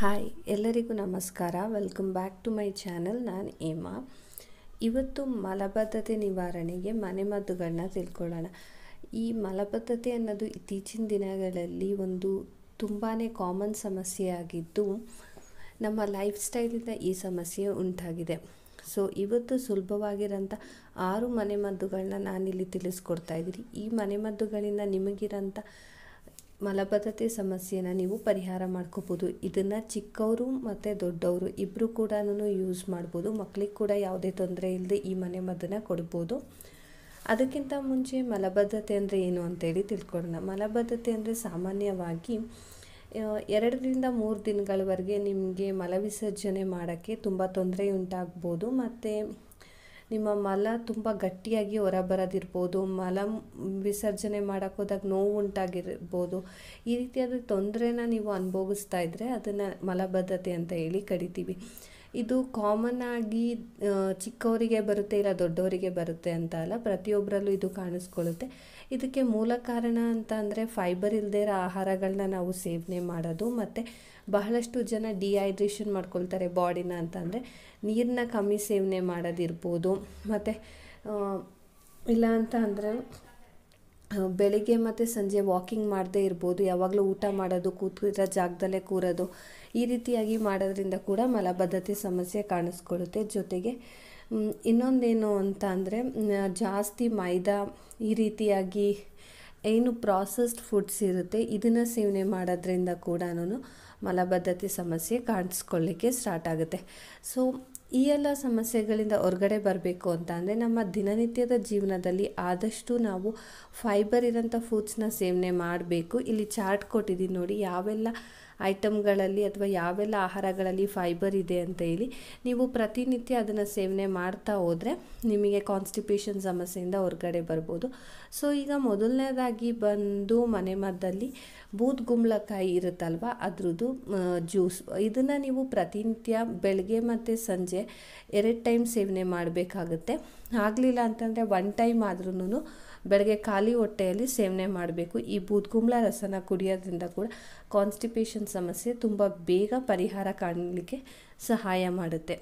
hi ಎಲ್ಲರಿಗೂ ನಮಸ್ಕಾರ welcome back to my channel ನಾನು ಹೇಮಾ ಇವತ್ತು ಮಲಬದ್ಧತೆ ನಿವಾರಣೆಗೆ ಮನೆಮದ್ದುಗಳನ್ನ ತಿಳ್ಕೊಳ್ಳೋಣ ಈ ಮಲಬದ್ಧತೆ ಅನ್ನೋದು ಇತ್ತೀಚಿನ ದಿನಗಳಲ್ಲಿ ಒಂದು ತುಂಬಾ ಕಾಮನ್ ಸಮಸ್ಯೆ ಆಗಿದ್ದು ನಮ್ಮ ಲೈಫ್ ಸ್ಟೈಲಿಂದ ಈ ಸಮಸ್ಯೆ ಉಂಟಾಗಿದೆ ಸೊ ಇವತ್ತು ಸುಲಭವಾಗಿರೋಂಥ ಆರು ಮನೆಮದ್ದುಗಳನ್ನ ನಾನಿಲ್ಲಿ ತಿಳಿಸ್ಕೊಡ್ತಾ ಇದ್ದೀನಿ ಈ ಮನೆಮದ್ದುಗಳಿಂದ ನಿಮಗಿರೋಂಥ ಮಲಬದ್ಧತೆ ಸಮಸ್ಯೆನ ನೀವು ಪರಿಹಾರ ಮಾಡ್ಕೋಬೋದು ಇದನ್ನು ಚಿಕ್ಕವರು ಮತ್ತು ದೊಡ್ಡವರು ಇಬ್ಬರು ಕೂಡ ಯೂಸ್ ಮಾಡ್ಬೋದು ಮಕ್ಕಳಿಗೆ ಕೂಡ ಯಾವುದೇ ತೊಂದರೆ ಇಲ್ಲದೆ ಈ ಮನೆ ಮದ್ದನ್ನು ಕೊಡ್ಬೋದು ಅದಕ್ಕಿಂತ ಮುಂಚೆ ಮಲಬದ್ಧತೆ ಅಂದರೆ ಏನು ಅಂತೇಳಿ ತಿಳ್ಕೊಳ್ಳೋಣ ಮಲಬದ್ಧತೆ ಅಂದರೆ ಸಾಮಾನ್ಯವಾಗಿ ಎರಡರಿಂದ ಮೂರು ದಿನಗಳವರೆಗೆ ನಿಮಗೆ ಮಲವಿಸರ್ಜನೆ ಮಾಡೋಕ್ಕೆ ತುಂಬ ತೊಂದರೆ ಉಂಟಾಗ್ಬೋದು ಮತ್ತು ನಿಮ್ಮ ಮಲ ತುಂಬ ಗಟ್ಟಿಯಾಗಿ ಹೊರಬರೋದಿರ್ಬೋದು ಮಲ ವಿಸರ್ಜನೆ ಮಾಡೋಕ್ಕೋದಾಗ ನೋವು ಉಂಟಾಗಿರ್ಬೋದು ಈ ರೀತಿಯಾದ ತೊಂದರೆನ ನೀವು ಅನುಭವಿಸ್ತಾ ಇದ್ದರೆ ಅದನ್ನು ಮಲಬದ್ಧತೆ ಅಂತ ಹೇಳಿ ಕಡಿತೀವಿ ಇದು ಕಾಮನ್ ಆಗಿ ಚಿಕ್ಕವರಿಗೆ ಬರುತ್ತೆ ಇಲ್ಲ ದೊಡ್ಡವರಿಗೆ ಬರುತ್ತೆ ಅಂತ ಅಲ್ಲ ಪ್ರತಿಯೊಬ್ಬರಲ್ಲೂ ಇದು ಕಾಣಿಸ್ಕೊಳ್ಳುತ್ತೆ ಇದಕ್ಕೆ ಮೂಲ ಕಾರಣ ಅಂತ ಅಂದರೆ ಫೈಬರ್ ಇಲ್ಲದೇ ಇರೋ ಆಹಾರಗಳನ್ನ ನಾವು ಸೇವನೆ ಮಾಡೋದು ಮತ್ತು ಬಹಳಷ್ಟು ಜನ ಡಿಹೈಡ್ರೇಷನ್ ಮಾಡ್ಕೊಳ್ತಾರೆ ಬಾಡಿನ ಅಂತ ಅಂದರೆ ನೀರನ್ನ ಕಮ್ಮಿ ಸೇವನೆ ಮಾಡೋದಿರ್ಬೋದು ಮತ್ತು ಇಲ್ಲ ಅಂತ ಅಂದರೆ ಬೆಳಿಗ್ಗೆ ಮತ್ತು ಸಂಜೆ ವಾಕಿಂಗ್ ಮಾಡದೇ ಇರ್ಬೋದು ಯಾವಾಗಲೂ ಊಟ ಮಾಡೋದು ಕೂತಿರೋ ಜಾಗದಲ್ಲೇ ಕೂರೋದು ಈ ರೀತಿಯಾಗಿ ಮಾಡೋದ್ರಿಂದ ಕೂಡ ಮಲಬದ್ಧತೆ ಸಮಸ್ಯೆ ಕಾಣಿಸ್ಕೊಳ್ಳುತ್ತೆ ಜೊತೆಗೆ ಇನ್ನೊಂದೇನು ಅಂತ ಅಂದರೆ ಜಾಸ್ತಿ ಮೈದಾ ಈ ರೀತಿಯಾಗಿ ಏನು ಪ್ರಾಸೆಸ್ಡ್ ಫುಡ್ಸ್ ಇರುತ್ತೆ ಇದನ್ನು ಸೇವನೆ ಮಾಡೋದ್ರಿಂದ ಕೂಡ ಮಲಬದ್ಧತೆ ಸಮಸ್ಯೆ ಕಾಣಿಸ್ಕೊಳ್ಳಿಕ್ಕೆ ಸ್ಟಾರ್ಟ್ ಆಗುತ್ತೆ ಸೊ ಈ ಎಲ್ಲ ಸಮಸ್ಯೆಗಳಿಂದ ಹೊರಗಡೆ ಬರಬೇಕು ಅಂತ ಅಂದರೆ ನಮ್ಮ ದಿನನಿತ್ಯದ ಜೀವನದಲ್ಲಿ ಆದಷ್ಟು ನಾವು ಫೈಬರ್ ಇರೋಂಥ ಫುಡ್ಸ್ನ ಸೇವನೆ ಮಾಡಬೇಕು ಇಲ್ಲಿ ಚಾರ್ಟ್ ಕೊಟ್ಟಿದ್ದೀನಿ ನೋಡಿ ಯಾವೆಲ್ಲ ಐಟಮ್ಗಳಲ್ಲಿ ಅಥವಾ ಯಾವೆಲ್ಲ ಆಹಾರಗಳಲ್ಲಿ ಫೈಬರ್ ಇದೆ ಅಂತ ಹೇಳಿ ನೀವು ಪ್ರತಿನಿತ್ಯ ಅದನ್ನು ಸೇವನೆ ಮಾಡ್ತಾ ಹೋದರೆ ನಿಮಗೆ ಕಾನ್ಸ್ಟಿಪೇಷನ್ ಸಮಸ್ಯೆಯಿಂದ ಹೊರಗಡೆ ಬರ್ಬೋದು ಸೊ ಈಗ ಮೊದಲನೇದಾಗಿ ಬಂದು ಮನೆ ಮದ್ದಲ್ಲಿ ಬೂದ್ ಗುಂಬ್ಳಕಾಯಿ ಇರುತ್ತಲ್ವ ಅದ್ರದ್ದು ಜ್ಯೂಸ್ ಇದನ್ನು ನೀವು ಪ್ರತಿನಿತ್ಯ ಬೆಳಗ್ಗೆ ಮತ್ತು ಸಂಜೆ ಎರಡು ಟೈಮ್ ಸೇವನೆ ಮಾಡಬೇಕಾಗುತ್ತೆ ಆಗಲಿಲ್ಲ ಅಂತಂದರೆ ಒನ್ ಟೈಮ್ ಆದ್ರೂ ಬೆಳಗ್ಗೆ ಖಾಲಿ ಹೊಟ್ಟೆಯಲ್ಲಿ ಸೇವನೆ ಮಾಡಬೇಕು ಈ ಬೂದ್ಗುಂಬಳ ರಸನ ಕುಡಿಯೋದ್ರಿಂದ ಕೂಡ ಕಾನ್ಸ್ಟಿಪೇಷನ್ ಸಮಸ್ಯೆ ತುಂಬ ಬೇಗ ಪರಿಹಾರ ಕಾಣಲಿಕ್ಕೆ ಸಹಾಯ ಮಾಡುತ್ತೆ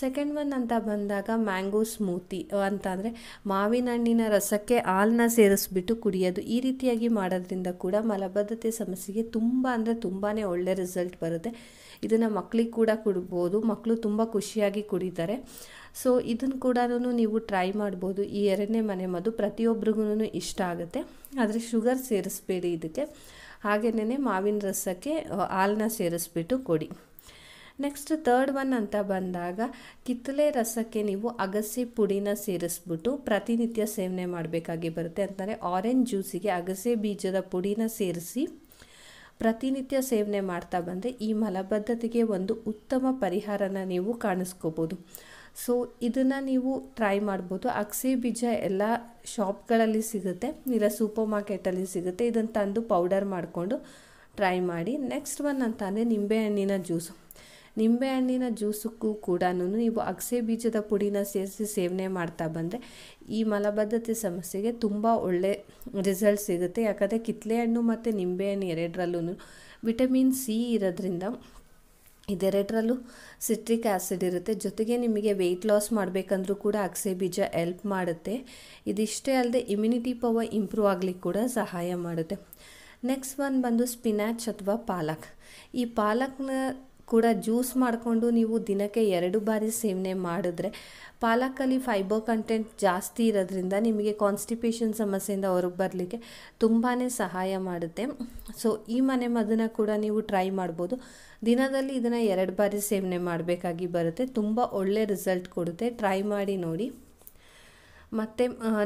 ಸೆಕೆಂಡ್ ಒನ್ ಅಂತ ಬಂದಾಗ ಮ್ಯಾಂಗೋ ಸ್ಮೂತಿ ಅಂತ ಅಂದರೆ ಮಾವಿನ ಹಣ್ಣಿನ ರಸಕ್ಕೆ ಹಾಲನ್ನ ಸೇರಿಸ್ಬಿಟ್ಟು ಕುಡಿಯೋದು ಈ ರೀತಿಯಾಗಿ ಮಾಡೋದ್ರಿಂದ ಕೂಡ ಮಲಬದ್ಧತೆ ಸಮಸ್ಯೆಗೆ ತುಂಬ ಅಂದರೆ ತುಂಬಾ ಒಳ್ಳೆ ರಿಸಲ್ಟ್ ಬರುತ್ತೆ ಇದನ್ನು ಮಕ್ಕಳಿಗೆ ಕೂಡ ಕುಡ್ಬೋದು ಮಕ್ಕಳು ತುಂಬ ಖುಷಿಯಾಗಿ ಕುಡಿತಾರೆ ಸೊ ಇದನ್ನು ಕೂಡ ನೀವು ಟ್ರೈ ಮಾಡ್ಬೋದು ಈ ಎರಡನೇ ಮನೆ ಮದು ಪ್ರತಿಯೊಬ್ಬರಿಗೂ ಇಷ್ಟ ಆಗುತ್ತೆ ಆದರೆ ಶುಗರ್ ಸೇರಿಸ್ಬೇಡಿ ಇದಕ್ಕೆ ಹಾಗೆಯೇ ಮಾವಿನ ರಸಕ್ಕೆ ಹಾಲನ್ನ ಸೇರಿಸ್ಬಿಟ್ಟು ಕೊಡಿ ನೆಕ್ಸ್ಟ್ ತರ್ಡ್ ಒನ್ ಅಂತ ಬಂದಾಗ ಕಿತ್ತಲೆ ರಸಕ್ಕೆ ನೀವು ಅಗಸೆ ಪುಡಿನ ಸೇರಿಸ್ಬಿಟ್ಟು ಪ್ರತಿನಿತ್ಯ ಸೇವನೆ ಮಾಡಬೇಕಾಗಿ ಬರುತ್ತೆ ಅಂತಂದರೆ ಆರೆಂಜ್ ಜ್ಯೂಸಿಗೆ ಅಗಸೆ ಬೀಜದ ಪುಡಿನ ಸೇರಿಸಿ ಪ್ರತಿನಿತ್ಯ ಸೇವನೆ ಮಾಡ್ತಾ ಬಂದರೆ ಈ ಮಲಬದ್ಧತೆಗೆ ಒಂದು ಉತ್ತಮ ಪರಿಹಾರನ ನೀವು ಕಾಣಿಸ್ಕೋಬೋದು ಸೊ ಇದನ್ನು ನೀವು ಟ್ರೈ ಮಾಡ್ಬೋದು ಅಗಸೆ ಬೀಜ ಎಲ್ಲ ಶಾಪ್ಗಳಲ್ಲಿ ಸಿಗುತ್ತೆ ಇಲ್ಲ ಸೂಪರ್ ಮಾರ್ಕೆಟಲ್ಲಿ ಸಿಗುತ್ತೆ ಇದನ್ನು ತಂದು ಪೌಡರ್ ಮಾಡಿಕೊಂಡು ಟ್ರೈ ಮಾಡಿ ನೆಕ್ಸ್ಟ್ ಒನ್ ನಿಂಬೆ ನಿಂಬೆಹಣ್ಣಿನ ಜ್ಯೂಸು ನಿಂಬೆಹಣ್ಣಿನ ಜ್ಯೂಸಕ್ಕೂ ಕೂಡ ನೀವು ಅಗಸೆ ಬೀಜದ ಪುಡಿನ ಸೇರಿಸಿ ಸೇವನೆ ಮಾಡ್ತಾ ಬಂದರೆ ಈ ಮಲಬದ್ಧತೆ ಸಮಸ್ಯೆಗೆ ತುಂಬ ಒಳ್ಳೆ ರಿಸಲ್ಟ್ ಸಿಗುತ್ತೆ ಯಾಕಂದರೆ ಕಿತ್ಲೆ ಹಣ್ಣು ಮತ್ತು ನಿಂಬೆಹಣ್ಣು ಎರಡರಲ್ಲೂ ವಿಟಮಿನ್ ಸಿ ಇರೋದ್ರಿಂದ ಇದೆರಡರಲ್ಲೂ ಸಿಟ್ರಿಕ್ ಆ್ಯಸಿಡ್ ಇರುತ್ತೆ ಜೊತೆಗೆ ನಿಮಗೆ ವೆಯ್ಟ್ ಲಾಸ್ ಮಾಡಬೇಕಂದ್ರೂ ಕೂಡ ಅಗಸೆ ಬೀಜ ಎಲ್ಪ್ ಮಾಡುತ್ತೆ ಇದಿಷ್ಟೇ ಅಲ್ಲದೆ ಇಮ್ಯುನಿಟಿ ಪವರ್ ಇಂಪ್ರೂವ್ ಆಗಲಿಕ್ಕೆ ಕೂಡ ಸಹಾಯ ಮಾಡುತ್ತೆ ನೆಕ್ಸ್ಟ್ ಒನ್ ಬಂದು ಸ್ಪಿನಾಚ್ ಅಥವಾ ಪಾಲಕ್ ಈ ಪಾಲಕ್ನ ಕೂಡ ಜ್ಯೂಸ್ ಮಾಡಿಕೊಂಡು ನೀವು ದಿನಕ್ಕೆ ಎರಡು ಬಾರಿ ಸೇವನೆ ಮಾಡಿದ್ರೆ ಪಾಲಕಲ್ಲಿ ಫೈಬರ್ ಕಂಟೆಂಟ್ ಜಾಸ್ತಿ ಇರೋದ್ರಿಂದ ನಿಮಗೆ ಕಾನ್ಸ್ಟಿಪೇಷನ್ ಸಮಸ್ಯೆಯಿಂದ ಹೊರಗೆ ಬರಲಿಕ್ಕೆ ತುಂಬಾ ಸಹಾಯ ಮಾಡುತ್ತೆ ಸೊ ಈ ಮನೆ ಮದ್ದನ್ನು ಕೂಡ ನೀವು ಟ್ರೈ ಮಾಡ್ಬೋದು ದಿನದಲ್ಲಿ ಇದನ್ನು ಎರಡು ಬಾರಿ ಸೇವನೆ ಮಾಡಬೇಕಾಗಿ ಬರುತ್ತೆ ತುಂಬ ಒಳ್ಳೆ ರಿಸಲ್ಟ್ ಕೊಡುತ್ತೆ ಟ್ರೈ ಮಾಡಿ ನೋಡಿ ಮತ್ತು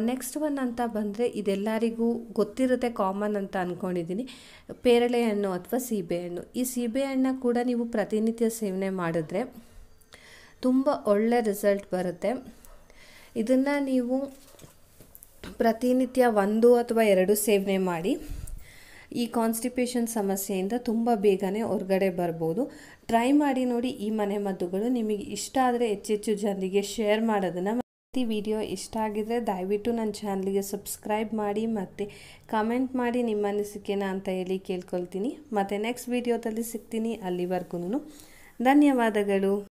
ನೆಕ್ಸ್ಟ್ ಒನ್ ಅಂತ ಬಂದರೆ ಇದೆಲ್ಲರಿಗೂ ಗೊತ್ತಿರುತ್ತೆ ಕಾಮನ್ ಅಂತ ಅಂದ್ಕೊಂಡಿದ್ದೀನಿ ಪೇರಳೆ ಹಣ್ಣು ಅಥವಾ ಹಣ್ಣು ಈ ಸೀಬೆಹಣ್ಣು ಕೂಡ ನೀವು ಪ್ರತಿನಿತ್ಯ ಸೇವನೆ ಮಾಡಿದ್ರೆ ತುಂಬ ಒಳ್ಳೆ ರಿಸಲ್ಟ್ ಬರುತ್ತೆ ಇದನ್ನು ನೀವು ಪ್ರತಿನಿತ್ಯ ಒಂದು ಅಥವಾ ಎರಡು ಸೇವನೆ ಮಾಡಿ ಈ ಕಾನ್ಸ್ಟಿಪೇಷನ್ ಸಮಸ್ಯೆಯಿಂದ ತುಂಬ ಬೇಗನೆ ಹೊರಗಡೆ ಬರ್ಬೋದು ಟ್ರೈ ಮಾಡಿ ನೋಡಿ ಈ ಮನೆ ಮದ್ದುಗಳು ನಿಮಗೆ ಇಷ್ಟ ಆದರೆ ಹೆಚ್ಚೆಚ್ಚು ಜನರಿಗೆ ಶೇರ್ ಮಾಡೋದನ್ನು ಪ್ರತಿ ವಿಡಿಯೋ ಇಷ್ಟ ಆಗಿದರೆ ದಯವಿಟ್ಟು ನನ್ನ ಚಾನಲ್ಗೆ ಸಬ್ಸ್ಕ್ರೈಬ್ ಮಾಡಿ ಮತ್ತು ಕಮೆಂಟ್ ಮಾಡಿ ನಿಮ್ಮ ಅನಿಸಿಕೆನ ಅಂತ ಹೇಳಿ ಕೇಳ್ಕೊಳ್ತೀನಿ ಮತ್ತು ನೆಕ್ಸ್ಟ್ ವಿಡಿಯೋದಲ್ಲಿ ಸಿಗ್ತೀನಿ ಅಲ್ಲಿವರೆಗೂ ಧನ್ಯವಾದಗಳು